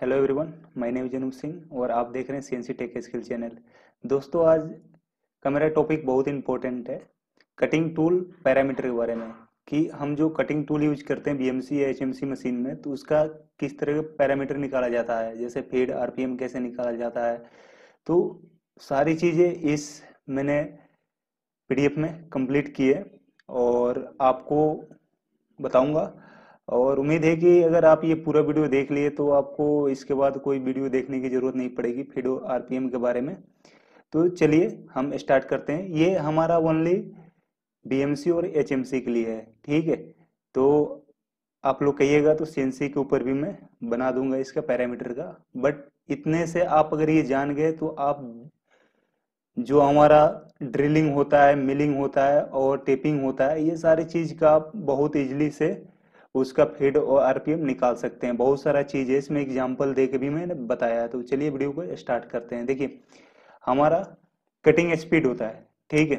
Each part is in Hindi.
hello everyone my name Janu Singh और आप देख रहे हैं सीएनसी टेक स्किल चैनल दोस्तों आज का मेरा टॉपिक बहुत इंपॉर्टेंट है कटिंग टूल पैरामीटर के बारे में कि हम जो कटिंग टूल यूज करते हैं बीएमसी या एचएमसी मशीन में तो उसका किस तरह का पैरामीटर निकाला जाता है जैसे फेड आर कैसे निकाला जाता है तो सारी चीज़ें इस मैंने पी में कंप्लीट की है और आपको बताऊँगा और उम्मीद है कि अगर आप ये पूरा वीडियो देख लिए तो आपको इसके बाद कोई वीडियो देखने की ज़रूरत नहीं पड़ेगी फिडो आरपीएम के बारे में तो चलिए हम स्टार्ट करते हैं ये हमारा ओनली बीएमसी और एचएमसी के लिए है ठीक है तो आप लोग कहिएगा तो सेंसी के ऊपर भी मैं बना दूंगा इसका पैरामीटर का बट इतने से आप अगर ये जान गए तो आप जो हमारा ड्रिलिंग होता है मिलिंग होता है और टेपिंग होता है ये सारी चीज़ का आप बहुत इजली से उसका फीड और आरपीएम निकाल सकते हैं बहुत सारा चीज़ है इसमें एग्जाम्पल दे भी मैंने बताया है तो चलिए वीडियो को स्टार्ट करते हैं देखिए हमारा कटिंग स्पीड होता है ठीक है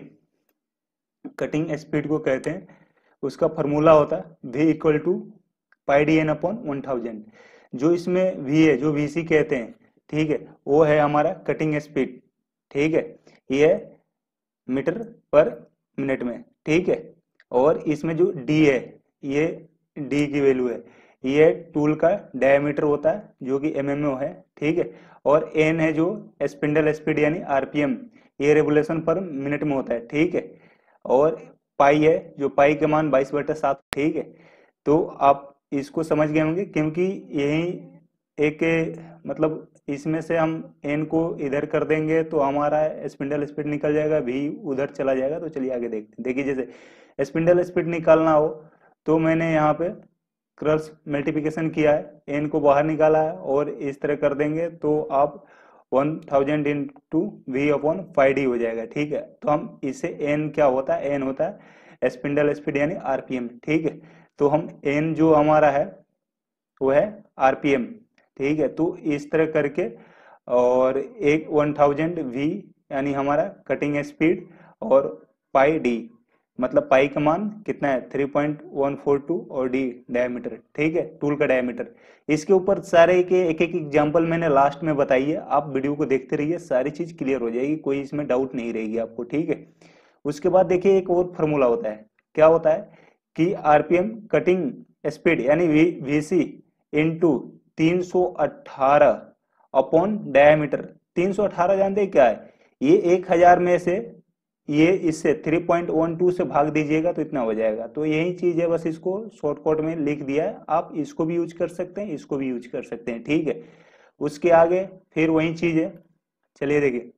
कटिंग स्पीड को कहते हैं उसका फॉर्मूला होता है V equal to pi D N upon one thousand जो इसमें वी है जो वी कहते हैं ठीक है वो है हमारा कटिंग स्पीड ठीक है ये मीटर पर मिनट में ठीक है और इसमें जो डी है ये डी की वैल्यू है ये टूल का डायमीटर होता है जो कि एम है ठीक है और एन है जो स्पिंडल स्पीड यानी आरपीएम ये रेगुलेशन पर मिनट में होता है ठीक है और पाई है जो पाई के मान बाईस बटा सात ठीक है तो आप इसको समझ गए होंगे क्योंकि यही एक मतलब इसमें से हम एन को इधर कर देंगे तो हमारा स्पिंडल स्पीड निकल जाएगा भी उधर चला जाएगा तो चलिए आगे देखते हैं देखिए जैसे स्पिंडल स्पीड निकालना हो तो मैंने यहाँ पे क्रस मल्टीप्लीकेशन किया है एन को बाहर निकाला है और इस तरह कर देंगे तो आप one thousand into V upon five D हो जाएगा ठीक है तो हम इसे एन क्या होता है एन होता है स्पिंडल स्पीड यानी आरपीएम ठीक है तो हम एन जो हमारा है वो है आरपीएम ठीक है तो इस तरह करके और एक वन थाउजेंड वी यानी हमारा कटिंग स्पीड और पाई डी मतलब पाई का मान कितना है 3.142 और डी डायमीटर ठीक है टूल का डायमीटर इसके ऊपर सारे के एक एक एग्जांपल मैंने लास्ट में बताई है आप वीडियो को देखते रहिए सारी चीज क्लियर हो जाएगी कोई इसमें डाउट नहीं रहेगी आपको ठीक है उसके बाद देखिए एक और फॉर्मूला होता है क्या होता है कि आरपीएम कटिंग स्पीड यानी वी सी इंटू तीन अपॉन डायमीटर अठारह जानते हैं क्या है ये हजार में से ये इससे 3.12 से भाग दीजिएगा तो इतना हो जाएगा तो यही चीज है बस इसको शॉर्टकट में लिख दिया है आप इसको भी यूज कर सकते हैं इसको भी यूज कर सकते हैं ठीक है उसके आगे फिर वही चीज है चलिए देखिए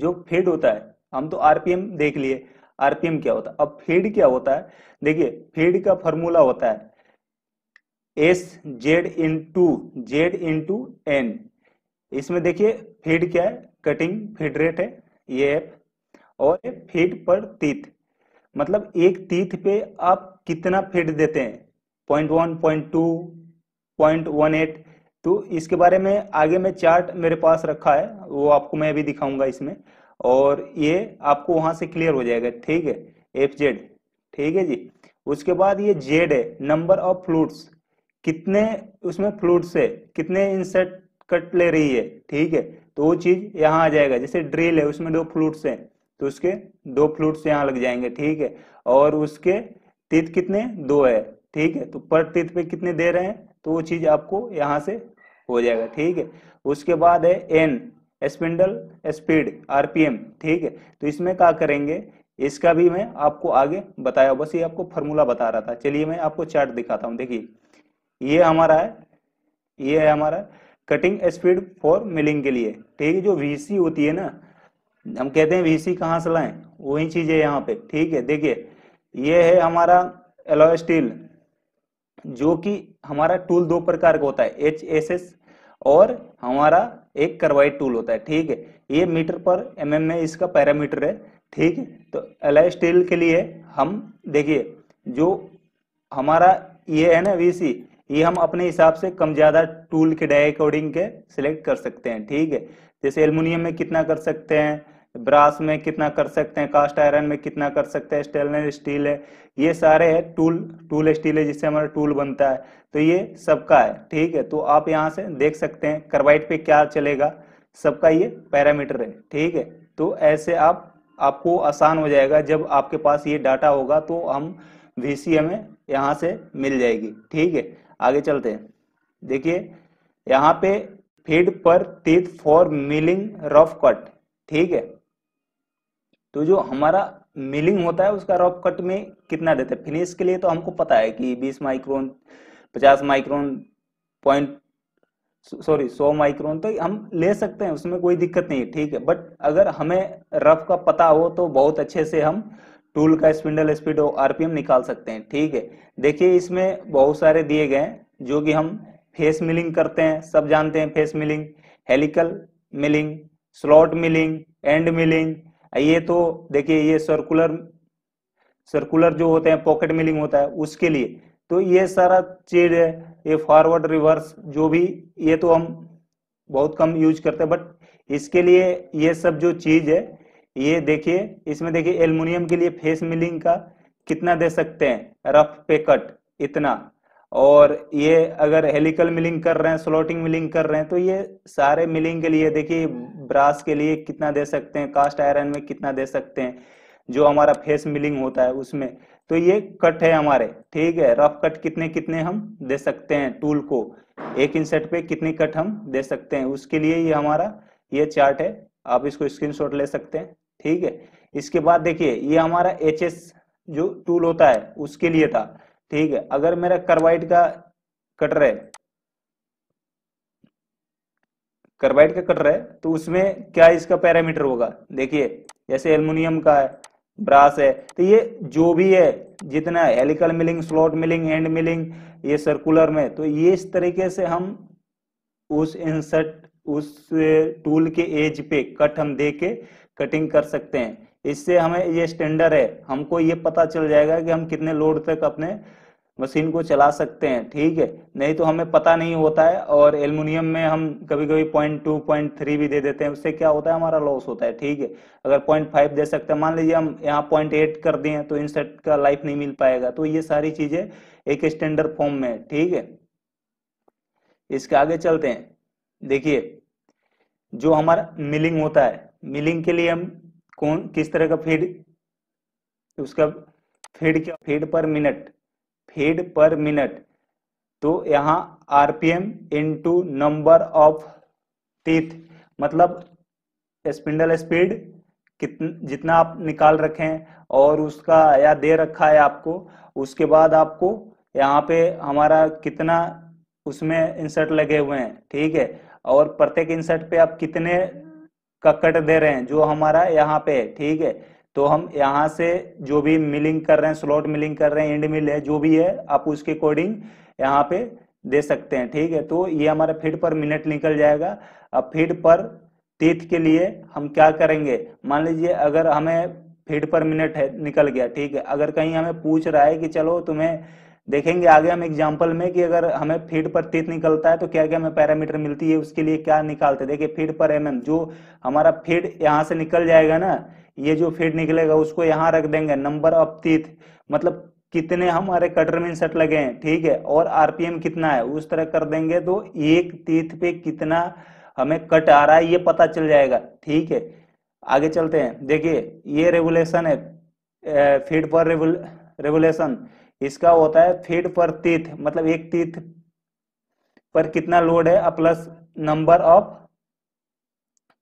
जो फेड होता है हम तो आरपीएम देख लिए आरपीएम क्या होता है अब फेड क्या होता है देखिए फेड का फॉर्मूला होता है S Z into Z into N इसमें देखिए फेड क्या है कटिंग फेड रेट है ये एफ और फीट पर तीत मतलब एक तीत पे आप कितना फीट देते हैं point one point two point one eight तो इसके बारे में आगे में चार्ट मेरे पास रखा है वो आपको मैं अभी दिखाऊंगा इसमें और ये आपको वहां से क्लियर हो जाएगा ठीक है एफ जेड ठीक है जी उसके बाद ये जेड है नंबर ऑफ फ्लूट्स कितने उसमें फ्लूट्स है कितने इंसेट कट ले रही है ठीक है तो वो चीज यहाँ आ जाएगा जैसे ड्रिल है उसमें दो फ्लूट्स हैं तो उसके दो फ्लूट्स यहाँ लग जाएंगे ठीक है और उसके तीत कितने दो है ठीक है तो पर तीत पे कितने दे रहे हैं तो वो चीज आपको यहाँ से हो जाएगा ठीक है उसके बाद है एन स्पिंडल स्पीड आरपीएम ठीक है तो इसमें क्या करेंगे इसका भी मैं आपको आगे बताया बस ये आपको फॉर्मूला बता रहा था चलिए मैं आपको चार्ट दिखाता हूँ देखिए ये हमारा है ये है हमारा कटिंग स्पीड फॉर मिलिंग के लिए ठीक है जो वीसी होती है ना हम कहते हैं वीसी कहाँ से लाएं वही चीज है यहाँ पे ठीक है देखिए ये है हमारा एलोय स्टील जो कि हमारा टूल दो प्रकार का होता है एच एस एस और हमारा एक करवाइट टूल होता है ठीक है ये metre per M mm M में इसका पैरामीटर है ठीक है तो एलोय स्टील के लिए हम देखिए जो हमारा ये है ना सी ये हम अपने हिसाब से कम ज्यादा टूल के डाय अकॉर्डिंग के सिलेक्ट कर सकते हैं ठीक है जैसे एल्युमिनियम में कितना कर सकते हैं ब्रास में कितना कर सकते हैं कास्ट आयरन में कितना कर सकते हैं स्टेनलेस स्टील है ये सारे है टूल टूल स्टील है जिससे हमारा टूल बनता है तो ये सबका है ठीक है तो आप यहाँ से देख सकते हैं कार्बाइड पे क्या चलेगा सबका ये पैरामीटर है ठीक है तो ऐसे आप आपको आसान हो जाएगा जब आपके पास ये डाटा होगा तो हम वी सी हमें यहाँ से मिल जाएगी ठीक है आगे चलते हैं देखिए यहाँ पे फीड पर तीत फॉर मिलिंग रफ कट ठीक है तो जो हमारा मिलिंग होता है उसका रफ कट में कितना देते हैं फिनिश के लिए तो हमको पता है कि 20 micron 50 micron point sorry 100 micron तो हम ले सकते हैं उसमें कोई दिक्कत नहीं है ठीक है बट अगर हमें रफ का पता हो तो बहुत अच्छे से हम टूल का स्पिंडल स्पीड आरपीएम निकाल सकते हैं ठीक है देखिए इसमें बहुत सारे दिए गए हैं जो कि हम फेस मिलिंग करते हैं सब जानते हैं face milling helical milling slot milling end milling ये तो देखिए ये सर्कुलर सर्कुलर जो होते हैं पॉकेट मिलिंग होता है उसके लिए तो ये सारा चीज है ये फॉरवर्ड रिवर्स जो भी ये तो हम बहुत कम यूज करते हैं बट इसके लिए ये सब जो चीज है ये देखिए इसमें देखिए एल्युमिनियम के लिए फेस मिलिंग का कितना दे सकते हैं रफ पे कट इतना और ये अगर हेलिकल मिलिंग कर रहे हैं स्लोटिंग मिलिंग कर रहे हैं तो ये सारे मिलिंग के लिए देखिए ब्रास के लिए कितना दे सकते हैं कास्ट आयरन में कितना दे सकते हैं जो हमारा फेस मिलिंग होता है उसमें तो ये कट है हमारे ठीक है रफ कट कितने कितने हम दे सकते हैं टूल को एक इंसेट पे कितने कट हम दे सकते हैं उसके लिए ये हमारा ये चार्ट है आप इसको स्क्रीन ले सकते हैं ठीक है इसके बाद देखिए ये हमारा एच जो टूल होता है उसके लिए था ठीक है अगर मेरा कार्बाइड का कटर है कार्बाइड का कटर है तो उसमें क्या इसका पैरामीटर होगा देखिए जैसे एल्युमिनियम का है ब्रास है तो ये जो भी है जितना helical milling slot milling end milling ये सर्कुलर में तो ये इस तरीके से हम उस इंसर्ट उस टूल के एज पे कट हम दे के कटिंग कर सकते हैं इससे हमें ये स्टैंडर्ड है हमको ये पता चल जाएगा कि हम कितने लोड तक अपने मशीन को चला सकते हैं ठीक है नहीं तो हमें पता नहीं होता है और एल्यूमिनियम में हम कभी कभी पॉइंट टू पॉइंट थ्री भी दे देते हैं उससे क्या होता है हमारा लॉस होता है ठीक है अगर पॉइंट फाइव दे सकते हैं मान लीजिए हम यहाँ पॉइंट एट कर दिए तो इंसर्ट का लाइफ नहीं मिल पाएगा तो ये सारी चीजें एक स्टैंडर्ड फॉर्म में है ठीक है इसके आगे चलते हैं देखिए जो हमारा मिलिंग होता है मिलिंग के लिए हम कौन किस तरह का फीड तो उसका फीड क्या फीड पर मिनट फीड पर मिनट तो यहाँ RPM into number of teeth मतलब स्पिंडल स्पीड कितना जितना आप निकाल रखें और उसका या दे रखा है आपको उसके बाद आपको यहाँ पे हमारा कितना उसमें इंसर्ट लगे हुए हैं ठीक है और प्रत्येक इंसर्ट पे आप कितने का कट दे रहे हैं जो हमारा यहाँ पे है ठीक है तो हम यहाँ से जो भी मिलिंग कर रहे हैं स्लॉट मिलिंग कर रहे हैं एंड मिल है जो भी है आप उसके अकॉर्डिंग यहाँ पे दे सकते हैं ठीक है तो ये हमारा फीड पर मिनट निकल जाएगा अब फीड पर तीथ के लिए हम क्या करेंगे मान लीजिए अगर हमें फीड पर मिनट है निकल गया ठीक है अगर कहीं हमें पूछ रहा है कि चलो तुम्हें देखेंगे आगे हम एग्जाम्पल में कि अगर हमें फीड पर तीत निकलता है तो क्या क्या हमें पैरामीटर मिलती है उसके लिए क्या निकालते हैं देखिए फीड पर एमएम जो हमारा फीड यहाँ से निकल जाएगा ना ये जो फीड निकलेगा उसको यहाँ रख देंगे नंबर ऑफ तीत मतलब कितने हमारे कटर में सेट लगे हैं ठीक है और आरपीएम कितना है उस तरह कर देंगे तो एक तीर्थ पे कितना हमें कट आ रहा है ये पता चल जाएगा ठीक है आगे चलते हैं देखिए ये रेगुलेशन है फीड पर रेगुलेशन इसका होता है फीट पर तीथ मतलब एक तीथ पर कितना लोड है प्लस नंबर ऑफ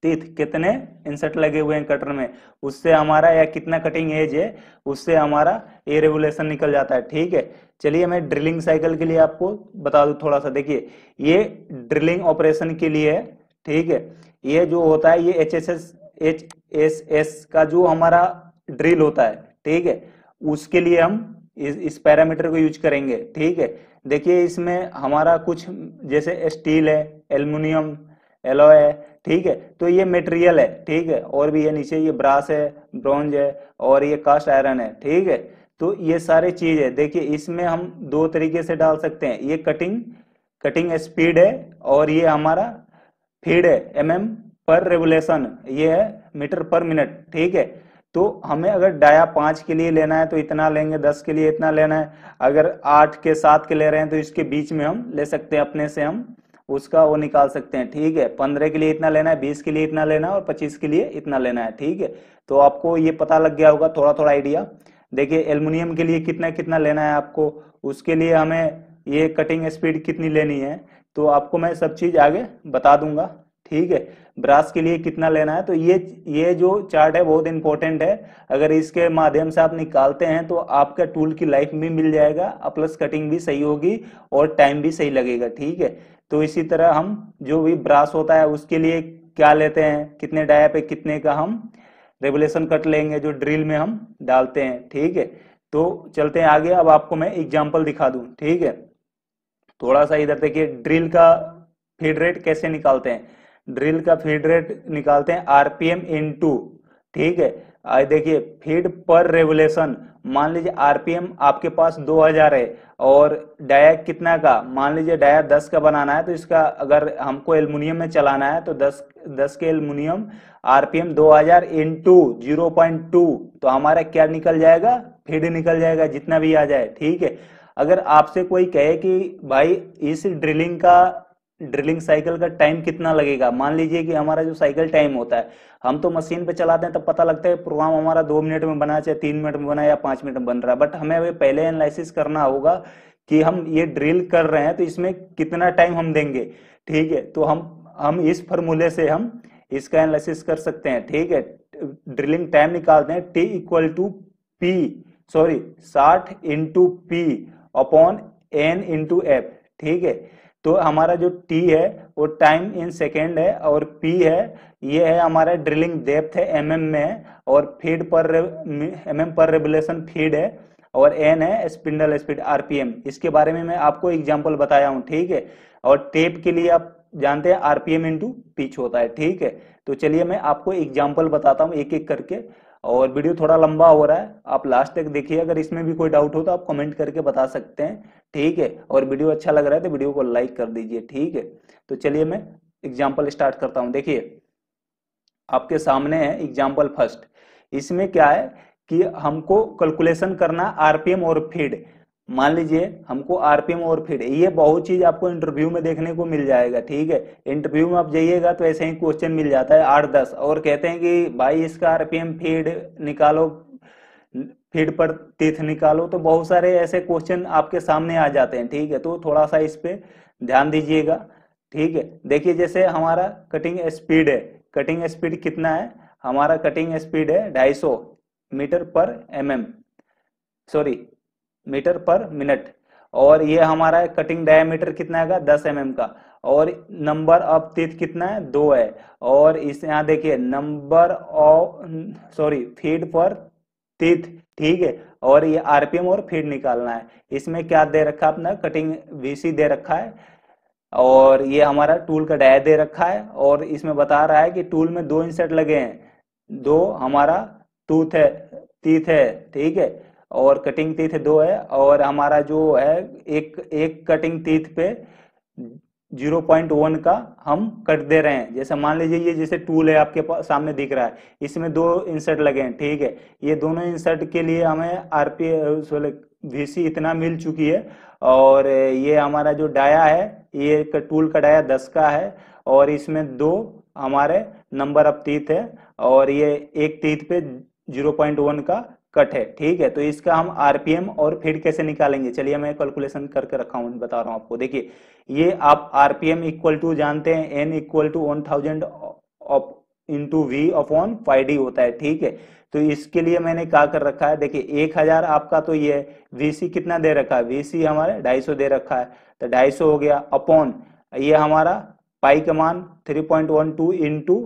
तीथ कितने इंसर्ट लगे हुए हैं कटर में उससे हमारा या कितना कटिंग एज है उससे हमारा ए रेगुलेशन निकल जाता है ठीक है चलिए मैं ड्रिलिंग साइकिल के लिए आपको बता दू थोड़ा सा देखिए ये ड्रिलिंग ऑपरेशन के लिए है ठीक है ये जो होता है ये H S S H S S का जो हमारा ड्रिल होता है ठीक है उसके लिए हम इस इस पैरामीटर को यूज करेंगे ठीक है देखिए इसमें हमारा कुछ जैसे स्टील है एल्यूमिनियम एलॉय है ठीक है तो ये मटेरियल है ठीक है और भी ये नीचे ये ब्रास है ब्रॉन्ज है और ये कास्ट आयरन है ठीक है तो ये सारे चीज है देखिए इसमें हम दो तरीके से डाल सकते हैं ये कटिंग कटिंग स्पीड है और ये हमारा फीड है एम पर रेवोल्यूशन ये है मीटर पर मिनट ठीक है तो हमें अगर डाया पाँच के लिए लेना है तो इतना लेंगे दस के लिए इतना लेना है अगर आठ के सात के ले रहे हैं तो इसके बीच में हम ले सकते हैं अपने से हम उसका वो निकाल सकते हैं ठीक है पंद्रह के लिए इतना लेना है बीस के लिए इतना लेना है और पच्चीस के लिए इतना लेना है ठीक है तो आपको ये पता लग गया होगा थोड़ा थोड़ा आइडिया देखिए एल्युमिनियम के लिए कितना कितना लेना है आपको उसके लिए हमें ये कटिंग स्पीड कितनी लेनी है तो आपको मैं सब चीज़ आगे बता दूंगा ठीक है ब्रास के लिए कितना लेना है तो ये ये जो चार्ट है बहुत इंपॉर्टेंट है अगर इसके माध्यम से आप निकालते हैं तो आपका टूल की लाइफ भी मिल जाएगा प्लस कटिंग भी सही होगी और टाइम भी सही लगेगा ठीक है तो इसी तरह हम जो भी ब्रास होता है उसके लिए क्या लेते हैं कितने डाया पे कितने का हम रेगुलेशन कट लेंगे जो ड्रिल में हम डालते हैं ठीक है तो चलते हैं आगे अब आपको मैं एग्जाम्पल दिखा दू ठीक है थोड़ा सा इधर देखिए ड्रिल का फीड रेट कैसे निकालते हैं ड्रिल का फीड रेट निकालते हैं आरपीएम इन टू ठीक है देखिए फीड पर रेवलेशन मान लीजिए आरपीएम आपके पास 2000 है और डाया कितना का मान लीजिए डाया 10 का बनाना है तो इसका अगर हमको एल्युमिनियम में चलाना है तो 10 10 के एल्युमिनियम आरपीएम 2000 हजार इन टू जीरो तो हमारा क्या निकल जाएगा फीड निकल जाएगा जितना भी आ जाए ठीक है अगर आपसे कोई कहे कि भाई इस ड्रिलिंग का ड्रिलिंग साइकिल का टाइम कितना लगेगा मान लीजिए कि हमारा जो साइकिल टाइम होता है हम तो मशीन पे चलाते हैं तब पता लगता है प्रोग्राम हमारा दो मिनट में बना चाहे तीन मिनट में बना या पांच मिनट में बन रहा है बट हमें पहले एनालिसिस करना होगा कि हम ये ड्रिल कर रहे हैं तो इसमें कितना टाइम हम देंगे ठीक है तो हम हम इस फॉर्मूले से हम इसका एनालिसिस कर सकते हैं ठीक है ड्रिलिंग टाइम निकालते हैं T equal to P sorry साठ into P upon N into F ठीक है तो हमारा जो टी है वो टाइम इन सेकेंड है और पी है ये है हमारा ड्रिलिंग डेप्थ है एम mm में है और feed per M M per revolution feed है और एन है स्पिंडल स्पीड आरपीएम इसके बारे में मैं आपको एग्जाम्पल बताया हूँ ठीक है और टेप के लिए आप जानते हैं आरपीएम इंटू पिच होता है ठीक है तो चलिए मैं आपको एग्जाम्पल बताता हूँ एक एक करके और वीडियो थोड़ा लंबा हो रहा है आप लास्ट तक देखिए अगर इसमें भी कोई डाउट हो तो आप कमेंट करके बता सकते हैं ठीक है और वीडियो अच्छा लग रहा है तो वीडियो को लाइक कर दीजिए ठीक है तो चलिए मैं एग्जाम्पल स्टार्ट करता हूँ देखिए आपके सामने है एग्जाम्पल फर्स्ट इसमें क्या है कि हमको कैलकुलेशन करना आरपीएम और फीड मान लीजिए हमको आरपीएम और फीड ये बहुत चीज आपको इंटरव्यू में देखने को मिल जाएगा ठीक है इंटरव्यू में आप जाइएगा तो ऐसे ही क्वेश्चन मिल जाता है आठ दस और कहते हैं कि भाई इसका आरपीएम फीड निकालो फीड पर तीर्थ निकालो तो बहुत सारे ऐसे क्वेश्चन आपके सामने आ जाते हैं ठीक है तो थोड़ा सा इस पे ध्यान दीजिएगा ठीक है देखिए जैसे हमारा कटिंग स्पीड है कटिंग स्पीड कितना है हमारा कटिंग स्पीड है ढाई metre per M sorry metre per minute और ये हमारा कटिंग डायमीटर कितना है दस एम mm का और नंबर ऑफ तीत कितना है दो है और इस यहाँ देखिए नंबर ऑफ सॉरी फीड पर तीत ठीक है और ये आरपीएम और फीड निकालना है इसमें क्या दे रखा है अपना कटिंग वीसी दे रखा है और ये हमारा टूल का डाय दे रखा है और इसमें बता रहा है कि टूल में दो इंसर्ट लगे हैं दो हमारा टूथ है तीथ है ठीक है और कटिंग तीथ दो है और हमारा जो है एक एक कटिंग तीथ पे जीरो पॉइंट वन का हम कट दे रहे हैं जैसे मान लीजिए ये जैसे टूल है आपके पास सामने दिख रहा है इसमें दो इंसर्ट लगे हैं ठीक है ये दोनों इंसर्ट के लिए हमें आर पी वीसी इतना मिल चुकी है और ये हमारा जो डाया है ये टूल का डाया दस का है और इसमें दो हमारे नंबर ऑफ तीत है और ये एक तीत पे जीरो पॉइंट वन का कट है ठीक है तो इसका हम आरपीएम और फिर कैसे निकालेंगे चलिए मैं कैलकुलेशन करके रखा हूँ बता रहा हूँ आपको देखिए ये आप आरपीएम इक्वल टू जानते हैं N equal to one thousand of two V upon five D होता है ठीक है तो इसके लिए मैंने क्या कर रखा है देखिए एक हजार आपका तो ये वीसी कितना दे रखा है वीसी हमारे ढाई सौ दे रखा है तो ढाई सौ हो गया अपॉन ये हमारा पाई का मान three point one two into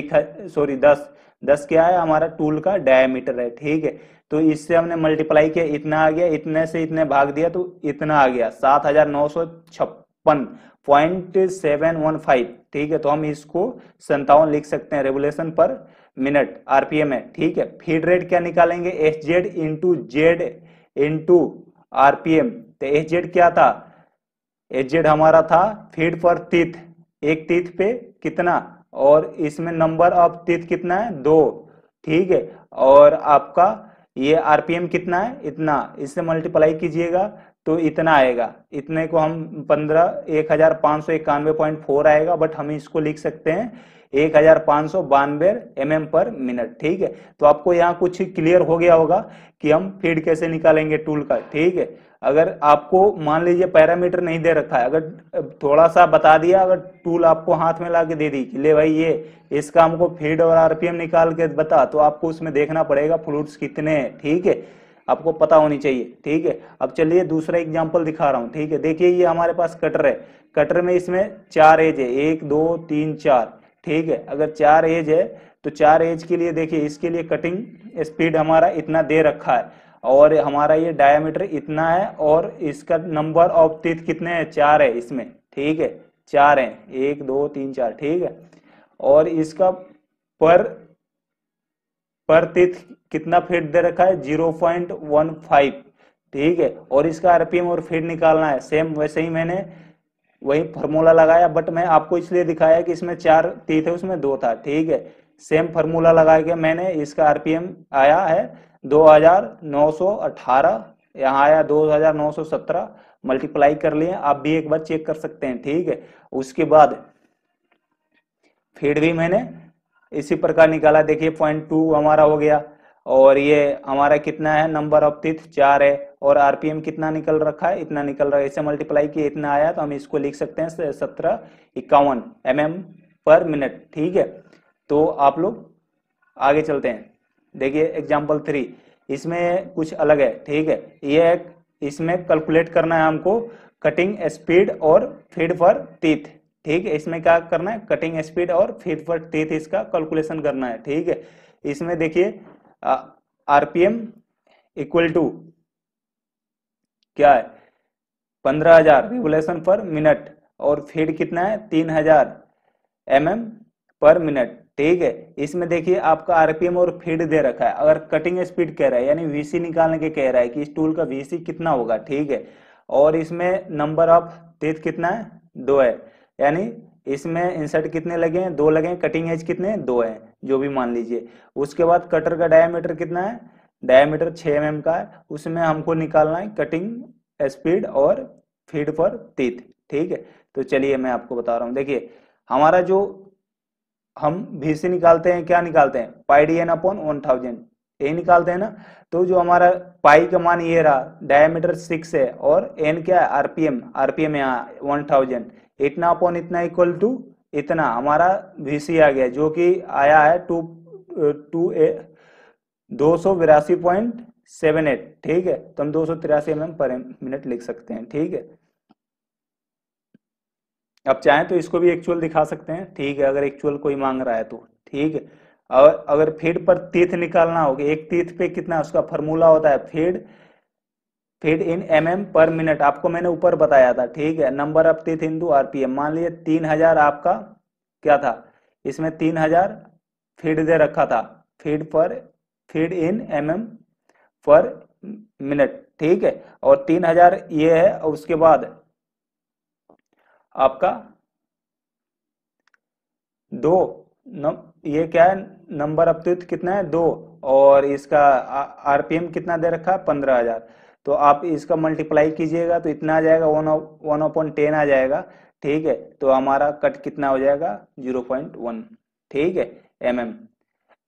एक सॉरी दस दस क्या है हमारा टूल का डायमीटर है ठीक है तो इससे हमने मल्टीप्लाई किया इतना आ गया इतने से इतने भाग दिया तो इतना आ गया सात हजार नौ सौ छप्पन पॉइंट सेवन वन फाइव ठीक है तो हम इसको संतावन लिख सकते हैं रेवोल्यूशन पर मिनट आरपीएम है ठीक है फीड रेट क्या निकालेंगे S Z into Z into RPM तो एस जेड क्या था एस जेड हमारा था फीड पर तीथ एक तीथ पे कितना और इसमें नंबर ऑफ तिथ कितना है दो ठीक है और आपका ये आरपीएम कितना है इतना इससे मल्टीप्लाई कीजिएगा तो इतना आएगा इतने को हम पंद्रह एक हजार पाँच सौ इक्यानवे पॉइंट फोर आएगा बट हम इसको लिख सकते हैं एक हजार पाँच सौ बानवे एम एम पर मिनट ठीक है तो आपको यहाँ कुछ क्लियर हो गया होगा कि हम फीड कैसे निकालेंगे टूल का ठीक है अगर आपको मान लीजिए पैरामीटर नहीं दे रखा है अगर थोड़ा सा बता दिया अगर टूल आपको हाथ में ला के दे दी कि ले भाई ये इसका हमको फीड और आरपीएम निकाल के बता तो आपको उसमें देखना पड़ेगा फ्लूड्स कितने हैं ठीक है आपको पता होनी चाहिए ठीक है अब चलिए दूसरा एग्जाम्पल दिखा रहा हूँ ठीक है देखिए ये हमारे पास कटर है कटर में इसमें चार एज है एक दो तीन चार ठीक है अगर चार एज है तो चार एज के लिए देखिए इसके लिए कटिंग स्पीड हमारा इतना दे रखा है और हमारा ये डायमीटर इतना है और इसका नंबर ऑफ तीत कितने हैं चार है इसमें ठीक है चार हैं एक दो तीन चार ठीक है और इसका पर पर तीत कितना फीट दे रखा है जीरो पॉइंट वन फाइव ठीक है और इसका आरपीएम और फीट निकालना है सेम वैसे ही मैंने वही फॉर्मूला लगाया बट मैं आपको इसलिए दिखाया कि इसमें चार तीत है उसमें दो था ठीक है सेम फॉर्मूला लगा के मैंने इसका आरपीएम आया है 2918 यहाँ आया 2917 मल्टीप्लाई कर लिए आप भी एक बार चेक कर सकते हैं ठीक है उसके बाद फिर भी मैंने इसी प्रकार निकाला देखिए पॉइंट टू हमारा हो गया और ये हमारा कितना है नंबर ऑफ तिथ चार है और आरपीएम कितना निकल रखा है इतना निकल रहा है इसे मल्टीप्लाई किए इतना आया तो हम इसको लिख सकते हैं सत्रह इक्यावन एम पर मिनट ठीक है तो आप लोग आगे चलते हैं देखिए एग्जाम्पल थ्री इसमें कुछ अलग है ठीक है ये एक इसमें कैलकुलेट करना है हमको कटिंग स्पीड और फीड फॉर टीथ ठीक है इसमें क्या करना है कटिंग स्पीड और फीड फॉर टीथ इसका कैलकुलेशन करना है ठीक है इसमें देखिए आरपीएम इक्वल टू क्या है पंद्रह हजार रेगुलेशन पर मिनट और फीड कितना है तीन हजार एम एम पर मिनट ठीक है इसमें देखिए आपका आरपीएम और फीड दे रखा है अगर कटिंग स्पीड कह रहा है यानी वीसी निकालने के कह रहा है कि इस टूल का वीसी कितना होगा ठीक है और इसमें नंबर ऑफ टीथ कितना है दो है यानी इसमें इंसर्ट कितने लगे हैं दो लगे हैं कटिंग एज कितने दो हैं जो भी मान लीजिए उसके बाद कटर का डायामीटर कितना है डायामीटर छ एम का है उसमें हमको निकालना है कटिंग स्पीड और फीड पर तीत ठीक है तो चलिए मैं आपको बता रहा हूँ देखिए हमारा जो हम भी से निकालते हैं क्या निकालते हैं pi D N upon one thousand यही निकालते हैं ना तो जो हमारा पाई का मान ये रहा डायमीटर सिक्स है और एन क्या है आरपीएम आरपीएम यहाँ वन थाउजेंड इतना अपॉन इतना इक्वल टू इतना हमारा वीसी आ गया जो कि आया है टू टू ए दो सौ बिरासी पॉइंट सेवन एट ठीक है तो हम दो सौ तिरासी M mm M per minute लिख सकते हैं ठीक है आप चाहें तो इसको भी एक्चुअल दिखा सकते हैं ठीक है अगर एक्चुअल कोई मांग रहा है तो ठीक है और अगर फेड पर तीर्थ निकालना होगा एक तीर्थ पे कितना उसका फॉर्मूला होता है feed feed in M per minute आपको मैंने ऊपर बताया था ठीक है नंबर ऑफ तीर्थ हिंदू आरपीएम मान लीजिए तीन हजार आपका क्या था इसमें तीन हजार फीड दे रखा था feed per feed in M M per minute ठीक है और तीन हजार ये है और उसके बाद आपका दो न, ये क्या है नंबर अपत्युत तो कितना है दो और इसका आरपीएम कितना दे रखा है पंद्रह हजार तो आप इसका मल्टीप्लाई कीजिएगा तो इतना आ जाएगा वन वन अपॉइंट टेन आ जाएगा ठीक है तो हमारा कट कितना हो जाएगा जीरो पॉइंट वन ठीक है एम एम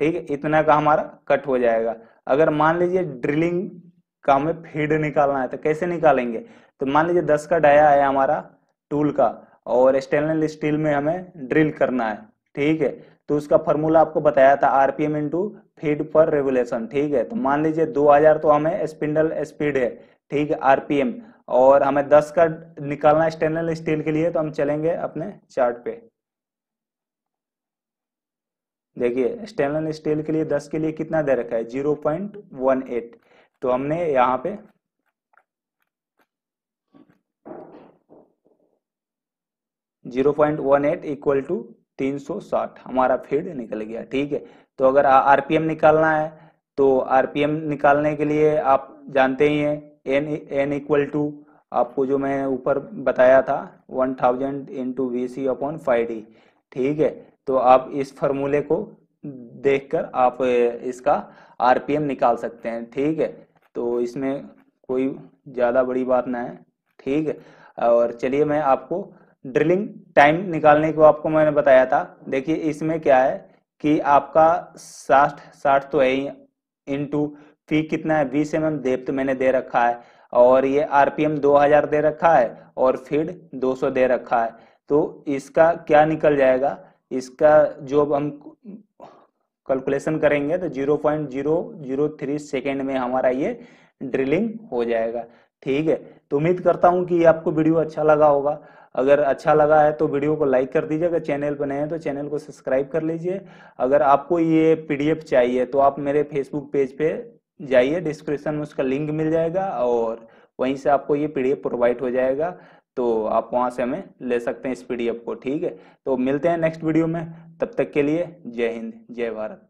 ठीक है इतना का हमारा कट हो जाएगा अगर मान लीजिए ड्रिलिंग का हमें फीड निकालना है तो कैसे निकालेंगे तो मान लीजिए दस का डाया है हमारा टूल का और स्टेनलेस स्टील में हमें ड्रिल करना है ठीक है तो उसका फॉर्मूला आपको बताया था RPM into feed per revolution ठीक है तो मान लीजिए 2000 तो हमें स्पिंडल स्पीड है ठीक है आरपीएम और हमें 10 का निकालना स्टेनलेस स्टील के लिए तो हम चलेंगे अपने चार्ट पे देखिए स्टेनलेस स्टील के लिए 10 के लिए कितना दे रखा है 0.18 तो हमने यहाँ पे zero point one eight equal to तीन सौ साठ हमारा फीड निकल गया ठीक है तो अगर आरपीएम निकालना है तो आरपीएम निकालने के लिए आप जानते ही हैं एन एन इक्वल टू आपको जो मैं ऊपर बताया था one thousand into V C upon five D ठीक है तो आप इस फॉर्मूले को देखकर आप इसका आरपीएम निकाल सकते हैं ठीक है तो इसमें कोई ज़्यादा बड़ी बात ना है ठीक है और चलिए मैं आपको ड्रिलिंग टाइम निकालने को आपको मैंने बताया था देखिए इसमें क्या है कि आपका साठ साठ तो है ही इंटू फी कितना है बीस एम एम तो मैंने दे रखा है और ये आरपीएम 2000 दे रखा है और फीड 200 दे रखा है तो इसका क्या निकल जाएगा इसका जो अब हम कैलकुलेशन करेंगे तो 0.003 सेकेंड में हमारा ये ड्रिलिंग हो जाएगा ठीक है तो उम्मीद करता हूँ कि आपको वीडियो अच्छा लगा होगा अगर अच्छा लगा है तो वीडियो को लाइक कर दीजिए अगर चैनल पर नए हैं तो चैनल को सब्सक्राइब कर लीजिए अगर आपको ये पीडीएफ चाहिए तो आप मेरे फेसबुक पेज पे जाइए डिस्क्रिप्शन में उसका लिंक मिल जाएगा और वहीं से आपको ये पीडीएफ प्रोवाइड हो जाएगा तो आप वहाँ से हमें ले सकते हैं इस पीडीएफ को ठीक है तो मिलते हैं नेक्स्ट वीडियो में तब तक के लिए जय हिंद जय भारत